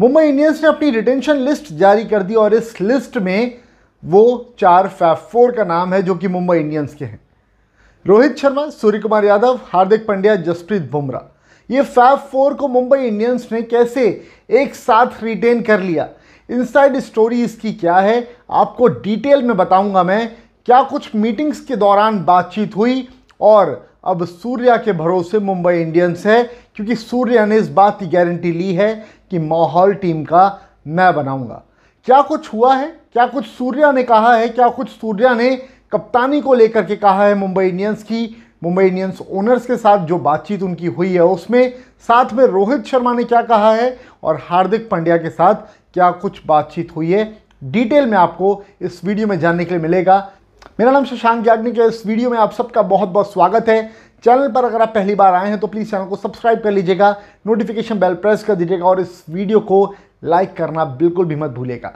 Mumbai Indians ने अपनी retention list जारी कर दी और इस लिस्ट में वो चार फैफ फोर का नाम है जो कि मुंबई इंडियंस के हैं रोहित शर्मा सूर्य कुमार यादव हार्दिक पांड्या जसप्रीत बुमराह ये फैफ फोर को मुंबई इंडियंस ने कैसे एक साथ रिटेन कर लिया इनसाइड स्टोरी इसकी क्या है आपको डिटेल में बताऊंगा मैं क्या कुछ मीटिंग्स के दौरान बातचीत हुई और अब सूर्या के भरोसे मुंबई इंडियंस है क्योंकि सूर्या ने इस बात की गारंटी ली है कि माहौल टीम का मैं बनाऊंगा क्या कुछ हुआ है क्या कुछ सूर्या ने कहा है क्या कुछ सूर्या ने कप्तानी को लेकर के कहा है मुंबई इंडियंस की मुंबई इंडियंस ओनर्स के साथ जो बातचीत उनकी हुई है उसमें साथ में रोहित शर्मा ने क्या कहा है और हार्दिक पांड्या के साथ क्या कुछ बातचीत हुई है डिटेल में आपको इस वीडियो में जानने के लिए मिलेगा मेरा नाम शशांक जागनी के इस वीडियो में आप सबका बहुत बहुत स्वागत है चैनल पर अगर आप पहली बार आए हैं तो प्लीज़ चैनल को सब्सक्राइब कर लीजिएगा नोटिफिकेशन बेल प्रेस कर दीजिएगा और इस वीडियो को लाइक करना बिल्कुल भी मत भूलेगा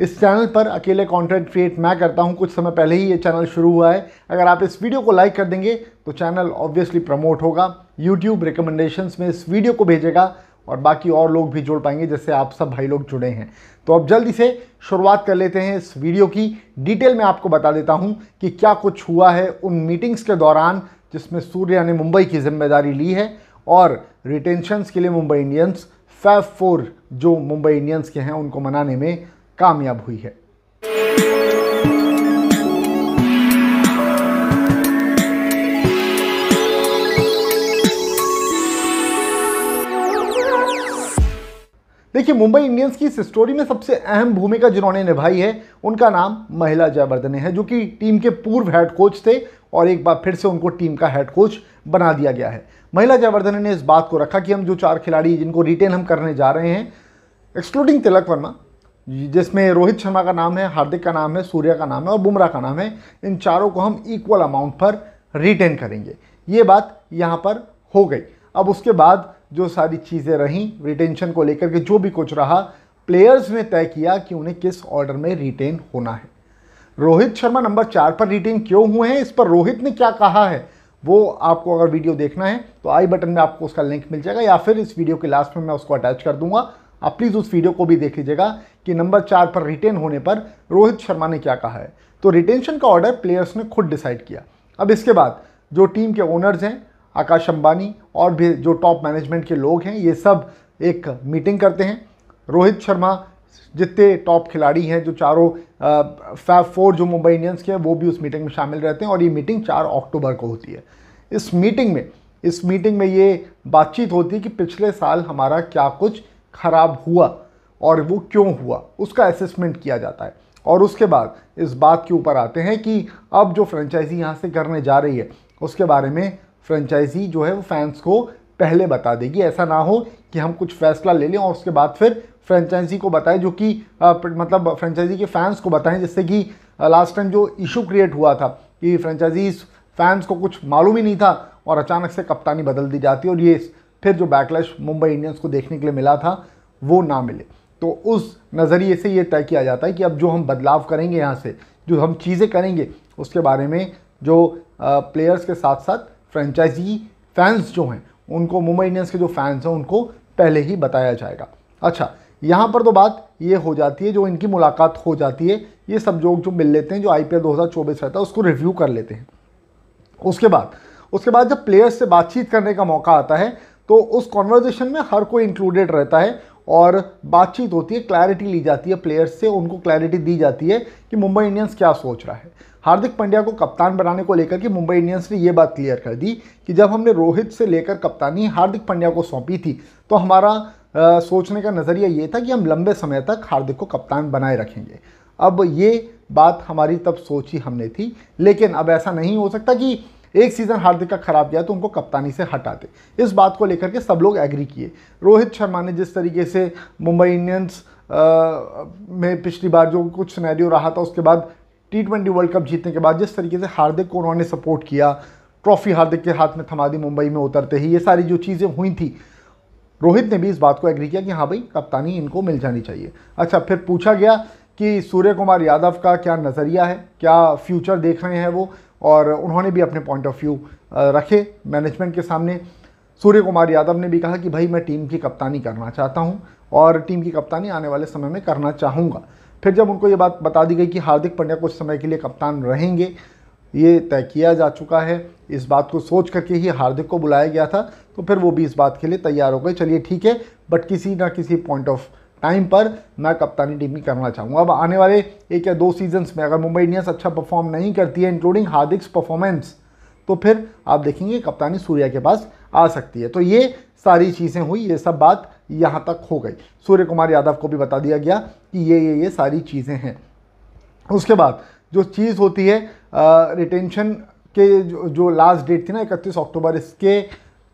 इस चैनल पर अकेले कंटेंट क्रिएट मैं करता हूं कुछ समय पहले ही ये चैनल शुरू हुआ है अगर आप इस वीडियो को लाइक कर देंगे तो चैनल ऑब्वियसली प्रमोट होगा यूट्यूब रिकमेंडेशंस में इस वीडियो को भेजेगा और बाकी और लोग भी जुड़ पाएंगे जैसे आप सब भाई लोग जुड़े हैं तो अब जल्दी से शुरुआत कर लेते हैं इस वीडियो की डिटेल में आपको बता देता हूं कि क्या कुछ हुआ है उन मीटिंग्स के दौरान जिसमें सूर्या ने मुंबई की जिम्मेदारी ली है और रिटेंशंस के लिए मुंबई इंडियंस फैफ फोर जो मुंबई इंडियंस के हैं उनको मनाने में कामयाब हुई है देखिए मुंबई इंडियंस की इस स्टोरी में सबसे अहम भूमिका जिन्होंने निभाई है उनका नाम महिला जयवर्धने है जो कि टीम के पूर्व हेड कोच थे और एक बार फिर से उनको टीम का हेड कोच बना दिया गया है महिला जयवर्धने ने इस बात को रखा कि हम जो चार खिलाड़ी जिनको रिटेन हम करने जा रहे हैं एक्सक्लूडिंग तिलक वर्मा जिसमें रोहित शर्मा का नाम है हार्दिक का नाम है सूर्या का नाम है और बुमराह का नाम है इन चारों को हम इक्वल अमाउंट पर रिटेन करेंगे ये बात यहाँ पर हो गई अब उसके बाद जो सारी चीज़ें रहीं रिटेंशन को लेकर के जो भी कुछ रहा प्लेयर्स ने तय किया कि उन्हें किस ऑर्डर में रिटेन होना है रोहित शर्मा नंबर चार पर रिटेन क्यों हुए हैं इस पर रोहित ने क्या कहा है वो आपको अगर वीडियो देखना है तो आई बटन में आपको उसका लिंक मिल जाएगा या फिर इस वीडियो के लास्ट में मैं उसको अटैच कर दूंगा आप प्लीज़ उस वीडियो को भी देख लीजिएगा कि नंबर चार पर रिटेन होने पर रोहित शर्मा ने क्या कहा है तो रिटेंशन का ऑर्डर प्लेयर्स ने खुद डिसाइड किया अब इसके बाद जो टीम के ओनर्स हैं आकाश अंबानी और भी जो टॉप मैनेजमेंट के लोग हैं ये सब एक मीटिंग करते हैं रोहित शर्मा जितने टॉप खिलाड़ी हैं जो चारों फैफ फोर जो मुंबई इंडियंस के हैं वो भी उस मीटिंग में शामिल रहते हैं और ये मीटिंग चार अक्टूबर को होती है इस मीटिंग में इस मीटिंग में ये बातचीत होती है कि पिछले साल हमारा क्या कुछ खराब हुआ और वो क्यों हुआ उसका असेसमेंट किया जाता है और उसके बाद इस बात के ऊपर आते हैं कि अब जो फ्रेंचाइजी यहाँ से करने जा रही है उसके बारे में फ्रेंचाइजी जो है वो फैंस को पहले बता देगी ऐसा ना हो कि हम कुछ फैसला ले लें और उसके बाद फिर फ्रेंचाइजी को बताएं जो कि मतलब फ्रेंचाइजी के फैंस को बताएं जिससे कि लास्ट टाइम जो इशू क्रिएट हुआ था कि फ्रेंचाइजीज फैंस को कुछ मालूम ही नहीं था और अचानक से कप्तानी बदल दी जाती और ये फिर जो बैकलैश मुंबई इंडियंस को देखने के लिए मिला था वो ना मिले तो उस नज़रिए से ये तय किया जाता है कि अब जो हम बदलाव करेंगे यहाँ से जो हम चीज़ें करेंगे उसके बारे में जो प्लेयर्स के साथ साथ फ्रेंचाइजी फैंस जो हैं उनको मुंबई इंडियंस के जो फैंस हैं उनको पहले ही बताया जाएगा अच्छा यहाँ पर तो बात ये हो जाती है जो इनकी मुलाकात हो जाती है ये सब लोग जो मिल लेते हैं जो आई पी रहता है उसको रिव्यू कर लेते हैं उसके बाद उसके बाद जब प्लेयर्स से बातचीत करने का मौका आता है तो उस कॉन्वर्जेशन में हर कोई इंक्लूडेड रहता है और बातचीत होती है क्लैरिटी ली जाती है प्लेयर्स से उनको क्लैरिटी दी जाती है कि मुंबई इंडियंस क्या सोच रहा है हार्दिक पांड्या को कप्तान बनाने को लेकर के मुंबई इंडियंस ने ये बात क्लियर कर दी कि जब हमने रोहित से लेकर कप्तानी हार्दिक पांड्या को सौंपी थी तो हमारा आ, सोचने का नज़रिया ये था कि हम लंबे समय तक हार्दिक को कप्तान बनाए रखेंगे अब ये बात हमारी तब सोची हमने थी लेकिन अब ऐसा नहीं हो सकता कि एक सीज़न हार्दिक का खराब गया तो उनको कप्तानी से हटा दे इस बात को लेकर के सब लोग एग्री किए रोहित शर्मा ने जिस तरीके से मुंबई इंडियंस में पिछली बार जो कुछ सिनेरियो रहा था उसके बाद टी ट्वेंटी वर्ल्ड कप जीतने के बाद जिस तरीके से हार्दिक को उन्होंने सपोर्ट किया ट्रॉफी हार्दिक के हाथ में थमा दी मुंबई में उतरते ही ये सारी जो चीज़ें हुई थी रोहित ने भी इस बात को एग्री किया कि हाँ भाई कप्तानी इनको मिल जानी चाहिए अच्छा फिर पूछा गया कि सूर्य कुमार यादव का क्या नज़रिया है क्या फ्यूचर देख रहे हैं वो और उन्होंने भी अपने पॉइंट ऑफ व्यू रखे मैनेजमेंट के सामने सूर्य कुमार यादव ने भी कहा कि भाई मैं टीम की कप्तानी करना चाहता हूँ और टीम की कप्तानी आने वाले समय में करना चाहूँगा फिर जब उनको ये बात बता दी गई कि हार्दिक पंड्या कुछ समय के लिए कप्तान रहेंगे ये तय किया जा चुका है इस बात को सोच करके ही हार्दिक को बुलाया गया था तो फिर वो भी इस बात के लिए तैयार हो गए चलिए ठीक है बट किसी ना किसी पॉइंट ऑफ टाइम पर मैं कप्तानी टीम की करना चाहूँगा अब आने वाले एक या दो सीजन्स में अगर मुंबई इंडियंस अच्छा परफॉर्म नहीं करती है इंक्लूडिंग हार्दिक्स परफॉर्मेंस तो फिर आप देखेंगे कप्तानी सूर्या के पास आ सकती है तो ये सारी चीज़ें हुई ये सब बात यहाँ तक हो गई सूर्य कुमार यादव को भी बता दिया गया कि ये ये ये सारी चीज़ें हैं उसके बाद जो चीज़ होती है रिटेंशन के जो, जो लास्ट डेट थी ना इकतीस अक्टूबर इसके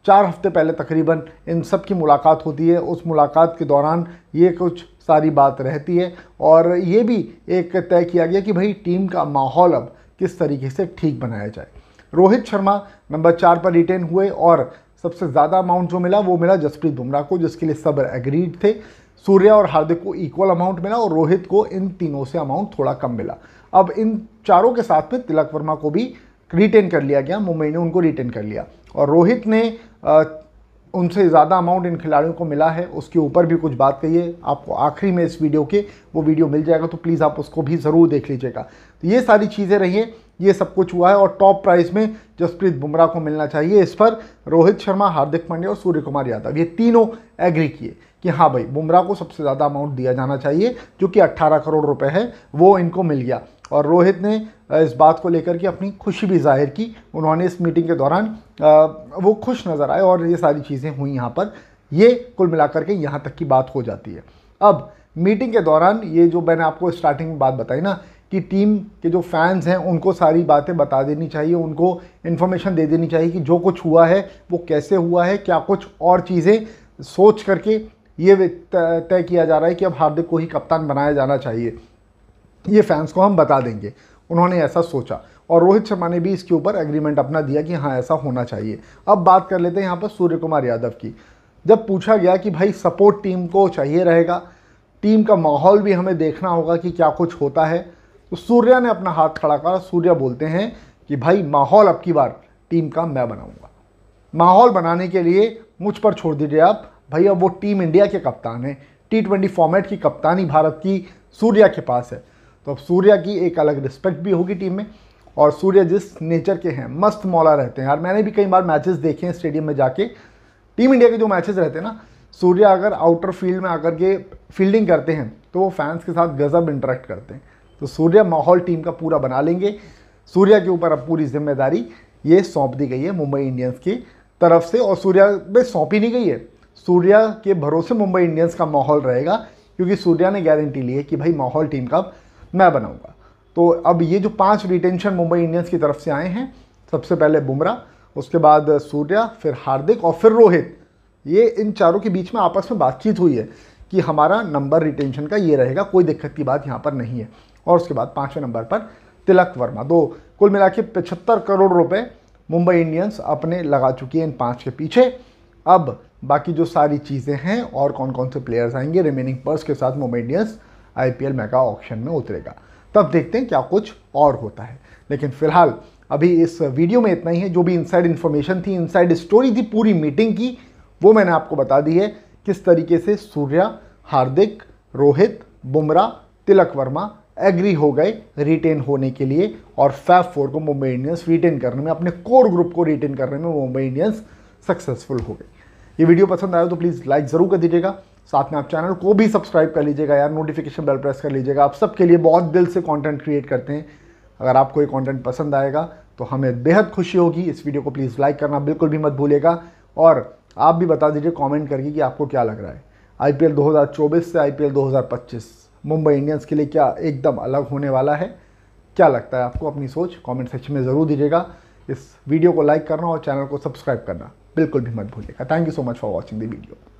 चार हफ्ते पहले तकरीबन इन सब की मुलाकात होती है उस मुलाकात के दौरान ये कुछ सारी बात रहती है और ये भी एक तय किया गया कि भाई टीम का माहौल अब किस तरीके से ठीक बनाया जाए रोहित शर्मा नंबर चार पर रिटेन हुए और सबसे ज़्यादा अमाउंट जो मिला वो मिला जसप्रीत बुमराह को जिसके लिए सब एग्रीड थे सूर्या और हार्दिक को इक्वल अमाउंट मिला और रोहित को इन तीनों से अमाउंट थोड़ा कम मिला अब इन चारों के साथ में तिलक वर्मा को भी रिटेन कर लिया गया मुंबई ने उनको रिटेन कर लिया और रोहित ने आ, उनसे ज़्यादा अमाउंट इन खिलाड़ियों को मिला है उसके ऊपर भी कुछ बात कही है आपको आखिरी में इस वीडियो के वो वीडियो मिल जाएगा तो प्लीज़ आप उसको भी ज़रूर देख लीजिएगा तो ये सारी चीज़ें रही हैं ये सब कुछ हुआ है और टॉप प्राइस में जसप्रीत बुमराह को मिलना चाहिए इस पर रोहित शर्मा हार्दिक पांड्या और सूर्य कुमार यादव ये तीनों एग्री किए कि हाँ भाई बुमराह को सबसे ज़्यादा अमाउंट दिया जाना चाहिए जो कि 18 करोड़ रुपए है वो इनको मिल गया और रोहित ने इस बात को लेकर के अपनी खुशी भी जाहिर की उन्होंने इस मीटिंग के दौरान वो खुश नज़र आए और ये सारी चीज़ें हुई यहाँ पर ये कुल मिलाकर के यहाँ तक की बात हो जाती है अब मीटिंग के दौरान ये जो मैंने आपको स्टार्टिंग में बात बताई ना कि टीम के जो फैंस हैं उनको सारी बातें बता देनी चाहिए उनको इन्फॉर्मेशन दे देनी चाहिए कि जो कुछ हुआ है वो कैसे हुआ है क्या कुछ और चीज़ें सोच करके ये तय किया जा रहा है कि अब हार्दिक को ही कप्तान बनाया जाना चाहिए ये फैंस को हम बता देंगे उन्होंने ऐसा सोचा और रोहित शर्मा ने भी इसके ऊपर एग्रीमेंट अपना दिया कि हाँ ऐसा होना चाहिए अब बात कर लेते हैं यहाँ पर सूर्य कुमार यादव की जब पूछा गया कि भाई सपोर्ट टीम को चाहिए रहेगा टीम का माहौल भी हमें देखना होगा कि क्या कुछ होता है तो सूर्या ने अपना हाथ खड़ा करा सूर्या बोलते हैं कि भाई माहौल अब की बार टीम का मैं बनाऊंगा माहौल बनाने के लिए मुझ पर छोड़ दीजिए आप भाई अब वो टीम इंडिया के कप्तान हैं टी ट्वेंटी फॉर्मेट की कप्तानी भारत की सूर्या के पास है तो अब सूर्या की एक अलग रिस्पेक्ट भी होगी टीम में और सूर्य जिस नेचर के हैं मस्त मौला रहते हैं यार मैंने भी कई बार मैचेस देखे हैं स्टेडियम में जाके टीम इंडिया के जो मैचेस रहते हैं ना सूर्य अगर आउटर फील्ड में आकर के फील्डिंग करते हैं तो वो फैंस के साथ गज़ब इंटरेक्ट करते हैं तो सूर्य माहौल टीम का पूरा बना लेंगे सूर्य के ऊपर अब पूरी जिम्मेदारी ये सौंप दी गई है मुंबई इंडियंस की तरफ से और सूर्या में सौंपी नहीं गई है सूर्या के भरोसे मुंबई इंडियंस का माहौल रहेगा क्योंकि सूर्या ने गारंटी ली है कि भाई माहौल टीम का मैं बनाऊंगा तो अब ये जो पांच रिटेंशन मुंबई इंडियंस की तरफ से आए हैं सबसे पहले बुमराह उसके बाद सूर्या फिर हार्दिक और फिर रोहित ये इन चारों के बीच में आपस में बातचीत हुई है कि हमारा नंबर रिटेंशन का ये रहेगा कोई दिक्कत की बात यहाँ पर नहीं है और उसके बाद पाँचवें नंबर पर तिलक वर्मा दो तो कुल मिला के पचहत्तर करोड़ रुपये मुंबई इंडियंस अपने लगा चुकी है इन पाँच के पीछे अब बाकी जो सारी चीज़ें हैं और कौन कौन से प्लेयर्स आएंगे रिमेनिंग पर्स के साथ Mumbai Indians IPL mega auction में उतरेगा तब देखते हैं क्या कुछ और होता है लेकिन फिलहाल अभी इस वीडियो में इतना ही है जो भी इनसाइड इन्फॉर्मेशन थी इनसाइड स्टोरी थी पूरी मीटिंग की वो मैंने आपको बता दी है किस तरीके से सूर्या हार्दिक रोहित बुमराह तिलक वर्मा एग्री हो गए रिटेन होने के लिए और फैफ फोर को मुंबई इंडियंस रिटेन करने में अपने कोर ग्रुप को रिटेन करने में मुंबई इंडियंस सक्सेसफुल हो गई ये वीडियो पसंद आया तो प्लीज़ लाइक ज़रूर कर दीजिएगा साथ में आप चैनल को भी सब्सक्राइब कर लीजिएगा यार नोटिफिकेशन बेल प्रेस कर लीजिएगा आप सबके लिए बहुत दिल से कंटेंट क्रिएट करते हैं अगर आपको ये कंटेंट पसंद आएगा तो हमें बेहद खुशी होगी इस वीडियो को प्लीज़ लाइक करना बिल्कुल भी मत भूलेगा और आप भी बता दीजिए कॉमेंट करके कि आपको क्या लग रहा है आई पी से आई पी मुंबई इंडियंस के लिए क्या एकदम अलग होने वाला है क्या लगता है आपको अपनी सोच कॉमेंट सेक्शन में ज़रूर दीजिएगा इस वीडियो को लाइक करना और चैनल को सब्सक्राइब करना बिल्कुल भी मत भूलिएगा thank you so much for watching the video